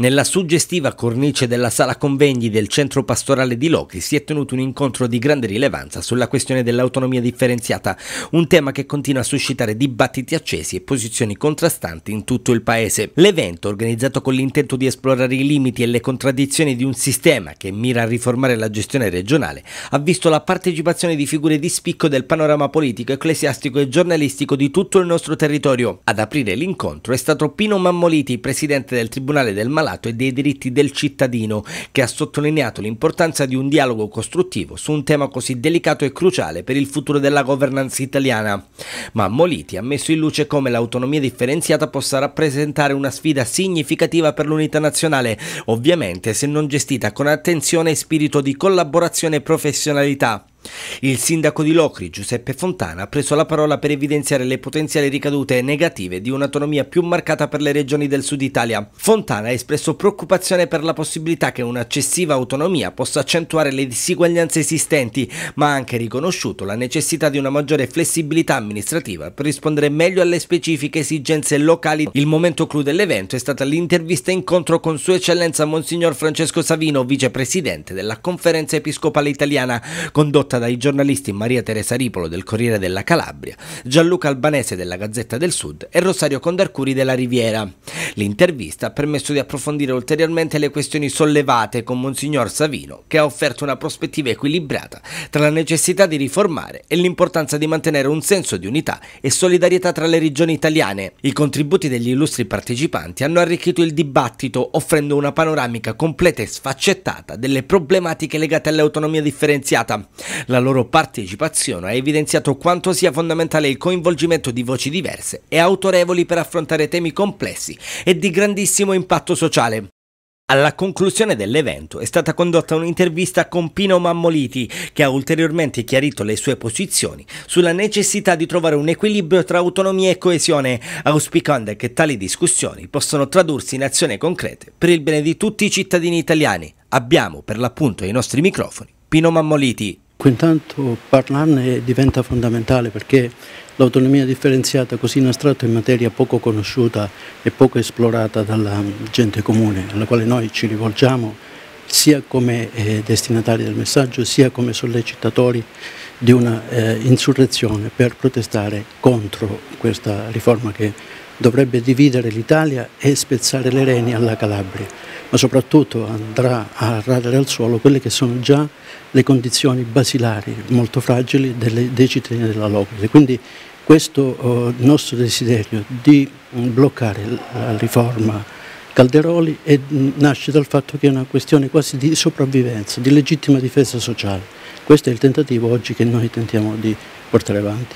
Nella suggestiva cornice della sala convegni del centro pastorale di Locri si è tenuto un incontro di grande rilevanza sulla questione dell'autonomia differenziata, un tema che continua a suscitare dibattiti accesi e posizioni contrastanti in tutto il paese. L'evento, organizzato con l'intento di esplorare i limiti e le contraddizioni di un sistema che mira a riformare la gestione regionale, ha visto la partecipazione di figure di spicco del panorama politico, ecclesiastico e giornalistico di tutto il nostro territorio. Ad aprire l'incontro è stato Pino Mammoliti, presidente del Tribunale del Malato Salato e dei diritti del cittadino, che ha sottolineato l'importanza di un dialogo costruttivo su un tema così delicato e cruciale per il futuro della governance italiana. Ma Moliti ha messo in luce come l'autonomia differenziata possa rappresentare una sfida significativa per l'unità nazionale, ovviamente se non gestita con attenzione e spirito di collaborazione e professionalità. Il sindaco di Locri, Giuseppe Fontana, ha preso la parola per evidenziare le potenziali ricadute negative di un'autonomia più marcata per le regioni del sud Italia. Fontana ha espresso preoccupazione per la possibilità che un'eccessiva autonomia possa accentuare le disuguaglianze esistenti, ma ha anche riconosciuto la necessità di una maggiore flessibilità amministrativa per rispondere meglio alle specifiche esigenze locali. Il momento clou dell'evento è stata l'intervista e incontro con Sua Eccellenza Monsignor Francesco Savino, vicepresidente della Conferenza Episcopale Italiana, condotta richiesta dai giornalisti Maria Teresa Ripolo del Corriere della Calabria, Gianluca Albanese della Gazzetta del Sud e Rosario Condarcuri della Riviera. L'intervista ha permesso di approfondire ulteriormente le questioni sollevate con Monsignor Savino, che ha offerto una prospettiva equilibrata tra la necessità di riformare e l'importanza di mantenere un senso di unità e solidarietà tra le regioni italiane. I contributi degli illustri partecipanti hanno arricchito il dibattito offrendo una panoramica completa e sfaccettata delle problematiche legate all'autonomia differenziata. La loro partecipazione ha evidenziato quanto sia fondamentale il coinvolgimento di voci diverse e autorevoli per affrontare temi complessi e di grandissimo impatto sociale. Alla conclusione dell'evento è stata condotta un'intervista con Pino Mammoliti che ha ulteriormente chiarito le sue posizioni sulla necessità di trovare un equilibrio tra autonomia e coesione, auspicando che tali discussioni possano tradursi in azioni concrete per il bene di tutti i cittadini italiani. Abbiamo per l'appunto ai nostri microfoni Pino Mammoliti. Intanto parlarne diventa fondamentale perché l'autonomia differenziata così in astratto è materia poco conosciuta e poco esplorata dalla mm, gente comune alla quale noi ci rivolgiamo sia come eh, destinatari del messaggio sia come sollecitatori di una eh, per protestare contro questa riforma che dovrebbe dividere l'Italia e spezzare le reni alla Calabria, ma soprattutto andrà a radere al suolo quelle che sono già le condizioni basilari molto fragili delle, dei cittadini della Locri. Quindi questo eh, nostro desiderio di bloccare la riforma Calderoli e nasce dal fatto che è una questione quasi di sopravvivenza, di legittima difesa sociale. Questo è il tentativo oggi che noi tentiamo di portare avanti.